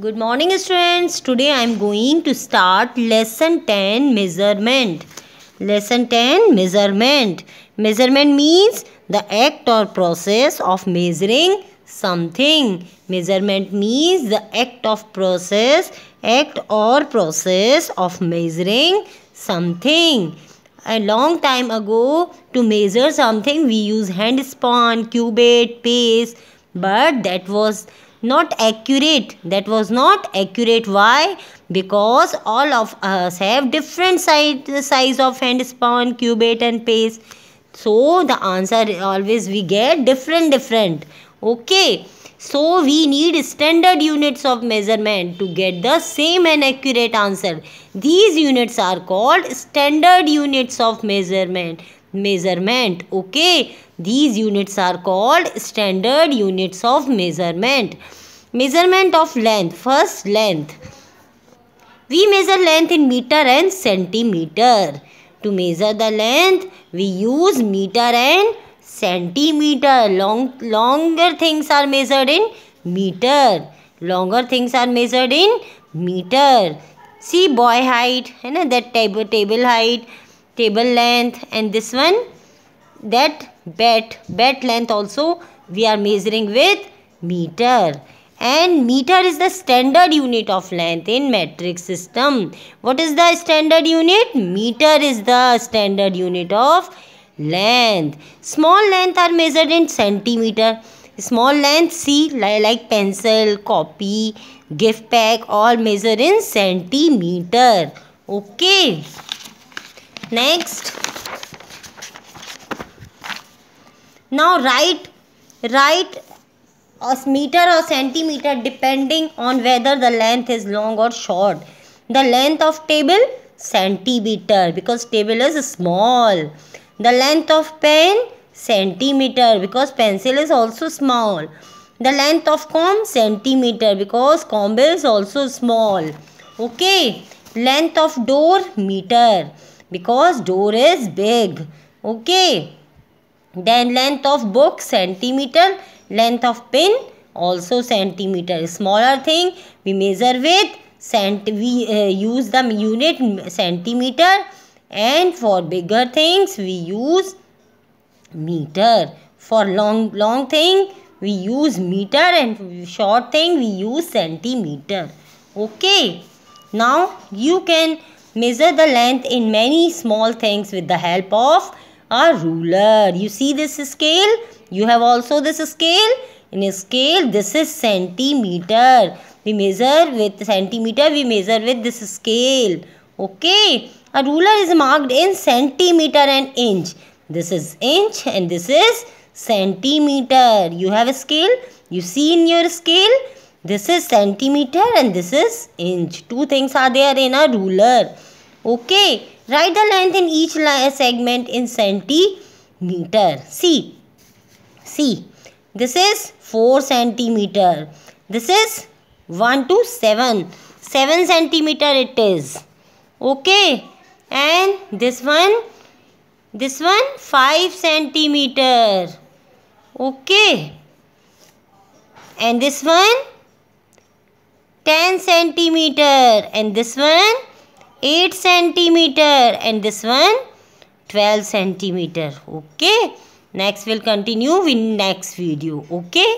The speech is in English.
Good morning students. Today I am going to start lesson 10 measurement. Lesson 10 measurement. Measurement means the act or process of measuring something. Measurement means the act of process, act or process of measuring something. A long time ago to measure something we use hand span, cubit, pace but that was not accurate that was not accurate why because all of us have different size size of span, cubit and pace so the answer always we get different different okay so we need standard units of measurement to get the same and accurate answer. These units are called standard units of measurement measurement okay these units are called standard units of measurement measurement of length first length we measure length in meter and centimeter to measure the length we use meter and centimeter long longer things are measured in meter longer things are measured in meter see boy height you know that table table height table length and this one that bat bat length also we are measuring with meter and meter is the standard unit of length in metric system what is the standard unit meter is the standard unit of length small length are measured in centimeter small length see like pencil copy gift pack all measure in centimeter okay next now write write a meter or centimeter depending on whether the length is long or short the length of table centimeter because table is small the length of pen centimeter because pencil is also small the length of comb centimeter because comb is also small okay length of door meter because door is big okay then length of book centimeter length of pin also centimeter smaller thing we measure with cent we uh, use the unit centimeter and for bigger things we use meter for long long thing we use meter and short thing we use centimeter okay now you can Measure the length in many small things with the help of a ruler. You see this scale? You have also this scale? In a scale, this is centimeter. We measure with centimeter, we measure with this scale. Okay. A ruler is marked in centimeter and inch. This is inch and this is centimeter. You have a scale. You see in your scale this is centimeter and this is inch. Two things are there in a ruler. Okay. Write the length in each segment in centimeter. See. See. This is 4 centimeter. This is 1 to 7. 7 centimeter it is. Okay. And this one. This one 5 centimeter. Okay. And this one 10 centimeter and this one 8 centimeter and this one 12 centimeter okay next we'll continue in next video okay